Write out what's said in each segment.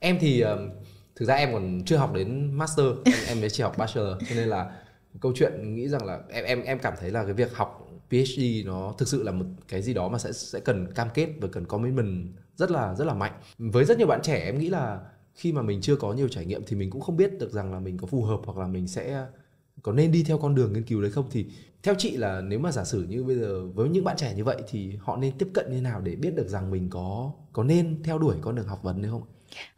em thì thực ra em còn chưa học đến master em, mới chỉ học bachelor cho nên là câu chuyện nghĩ rằng là em em em cảm thấy là cái việc học PhD nó thực sự là một cái gì đó mà sẽ sẽ cần cam kết và cần commitment rất là rất là mạnh với rất nhiều bạn trẻ em nghĩ là khi mà mình chưa có nhiều trải nghiệm thì mình cũng không biết được rằng là mình có phù hợp hoặc là mình sẽ có nên đi theo con đường nghiên cứu đấy không thì theo chị là nếu mà giả sử như bây giờ với những bạn trẻ như vậy thì họ nên tiếp cận như nào để biết được rằng mình có có nên theo đuổi con đường học vấn đấy không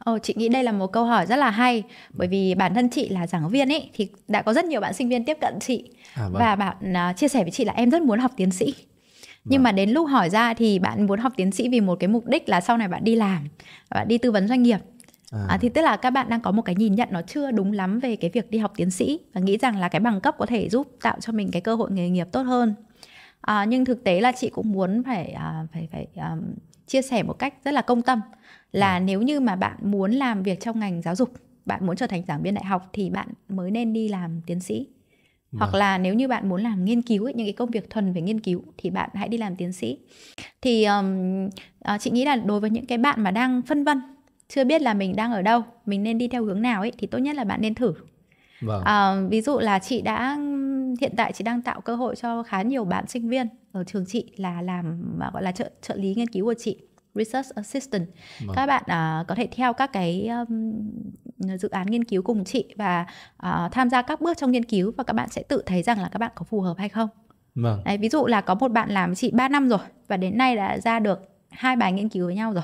Ồ, chị nghĩ đây là một câu hỏi rất là hay bởi vì bản thân chị là giảng viên ấy thì đã có rất nhiều bạn sinh viên tiếp cận chị à, vâng. và bạn uh, chia sẻ với chị là em rất muốn học tiến sĩ nhưng vâng. mà đến lúc hỏi ra thì bạn muốn học tiến sĩ vì một cái mục đích là sau này bạn đi làm bạn đi tư vấn doanh nghiệp À. À, thì tức là các bạn đang có một cái nhìn nhận nó chưa đúng lắm về cái việc đi học tiến sĩ và nghĩ rằng là cái bằng cấp có thể giúp tạo cho mình cái cơ hội nghề nghiệp tốt hơn à, nhưng thực tế là chị cũng muốn phải à, phải phải à, chia sẻ một cách rất là công tâm là à. nếu như mà bạn muốn làm việc trong ngành giáo dục bạn muốn trở thành giảng viên đại học thì bạn mới nên đi làm tiến sĩ dạ. hoặc là nếu như bạn muốn làm nghiên cứu ấy, những cái công việc thuần về nghiên cứu thì bạn hãy đi làm tiến sĩ thì um, chị nghĩ là đối với những cái bạn mà đang phân vân chưa biết là mình đang ở đâu mình nên đi theo hướng nào ấy thì tốt nhất là bạn nên thử vâng. uh, ví dụ là chị đã hiện tại chị đang tạo cơ hội cho khá nhiều bạn sinh viên ở trường chị là làm mà gọi là trợ trợ lý nghiên cứu của chị research assistant vâng. các bạn uh, có thể theo các cái um, dự án nghiên cứu cùng chị và uh, tham gia các bước trong nghiên cứu và các bạn sẽ tự thấy rằng là các bạn có phù hợp hay không vâng. Đấy, ví dụ là có một bạn làm chị 3 năm rồi và đến nay đã ra được hai bài nghiên cứu với nhau rồi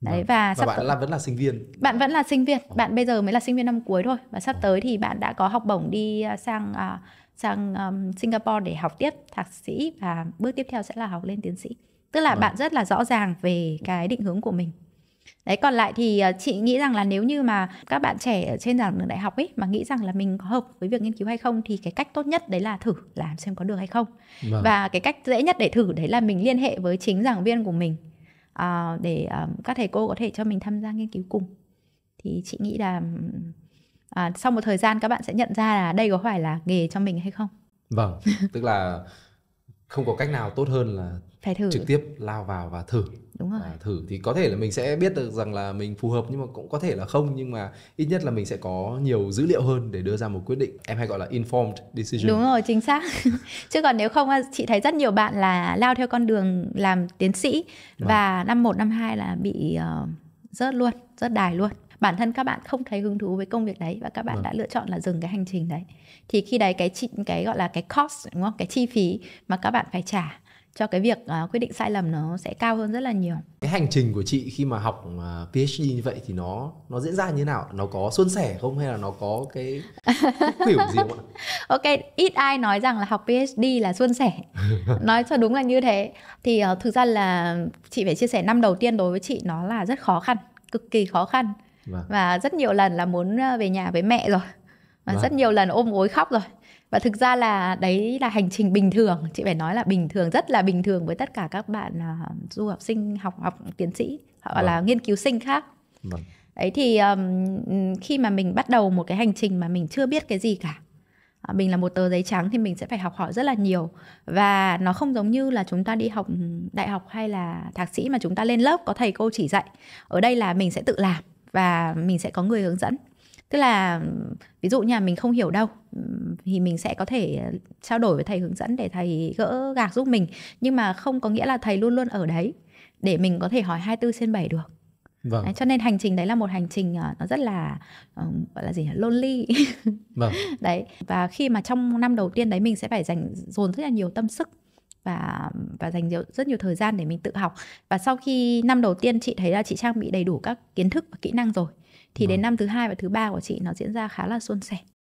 đấy vâng. và, và sắp bạn tới... là vẫn là sinh viên bạn vẫn là sinh viên ờ. bạn bây giờ mới là sinh viên năm cuối thôi và sắp ờ. tới thì bạn đã có học bổng đi à, sang uh, sang um, Singapore để học tiếp thạc sĩ và bước tiếp theo sẽ là học lên tiến sĩ tức là à. bạn rất là rõ ràng về cái định hướng của mình đấy còn lại thì ờ, chị nghĩ rằng là nếu như mà các bạn trẻ ở trên giảng đường đại học ấy mà nghĩ rằng là mình có hợp với việc nghiên cứu hay không thì cái cách tốt nhất đấy là thử làm xem có được hay không vâng. và cái cách dễ nhất để thử đấy là mình liên hệ với chính giảng viên của mình uh, để um, các thầy cô có thể cho mình tham gia nghiên cứu cùng thì chị nghĩ là à, sau một thời gian các bạn sẽ nhận ra là đây có phải là nghề cho mình hay không vâng tức là không có cách nào tốt hơn là phải thử trực tiếp lao vào và thử đúng rồi à, thử thì có thể là mình sẽ biết được rằng là mình phù hợp nhưng mà cũng có thể là không nhưng mà ít nhất là mình sẽ có nhiều dữ liệu hơn để đưa ra một quyết định em hay gọi là informed decision đúng rồi chính xác chứ còn nếu không chị thấy rất nhiều bạn là lao theo con đường làm tiến sĩ vâng. và à. năm một năm hai là bị uh, rớt luôn rớt đài luôn bản thân các bạn không thấy hứng thú với công việc đấy và các bạn vâng. đã lựa chọn là dừng cái hành trình đấy thì khi đấy cái chị cái gọi là cái cost đúng không cái chi phí mà các bạn phải trả cho cái việc uh, quyết định sai lầm nó sẽ cao hơn rất là nhiều cái hành trình của chị khi mà học uh, ờ, PhD như vậy thì nó nó diễn ra như thế nào nó có suôn sẻ không hay là nó có cái kiểu gì không ạ Ok ít ai nói rằng là học PhD là suôn sẻ nói cho đúng là như thế thì uh, thực ra là chị phải chia sẻ năm đầu tiên đối với chị nó là rất khó khăn cực kỳ khó khăn Vâng. và rất nhiều lần là muốn ờ, về nhà với mẹ rồi và vâng. rất nhiều lần ôm gối khóc rồi và thực ra là đấy là hành trình bình thường chị phải nói là bình thường rất là bình thường với tất cả các bạn uh, du học sinh học học tiến sĩ hoặc là vâng. nghiên cứu sinh khác vâng. đấy thì um, khi mà mình bắt đầu một cái hành trình mà mình chưa biết cái gì cả à, mình là một tờ giấy trắng thì mình sẽ phải học hỏi rất là nhiều và nó không giống như là chúng ta đi học đại học hay là thạc sĩ mà chúng ta lên lớp có thầy cô chỉ dạy ở đây là mình sẽ tự làm và mình sẽ có người hướng dẫn tức là ví dụ nhà mình không hiểu đâu thì mình sẽ có thể ờ, trao đổi với thầy hướng dẫn để thầy gỡ gạc giúp mình nhưng mà không có nghĩa là thầy luôn luôn ở đấy để mình có thể hỏi 24 trên 7 được Vâng. Đấy, cho nên hành trình đấy là một hành trình ờ, nó rất là uh, gọi là gì lonely. vâng. Đấy. Và khi mà trong năm đầu tiên đấy mình sẽ phải dành dồn rất là nhiều tâm sức và và dành nhiều, rất nhiều thời gian để mình tự học và sau khi năm đầu tiên chị thấy là chị trang bị đầy đủ các kiến thức và kỹ năng rồi thì đến vâng. năm thứ hai và thứ ba của chị nó diễn ra khá là suôn sẻ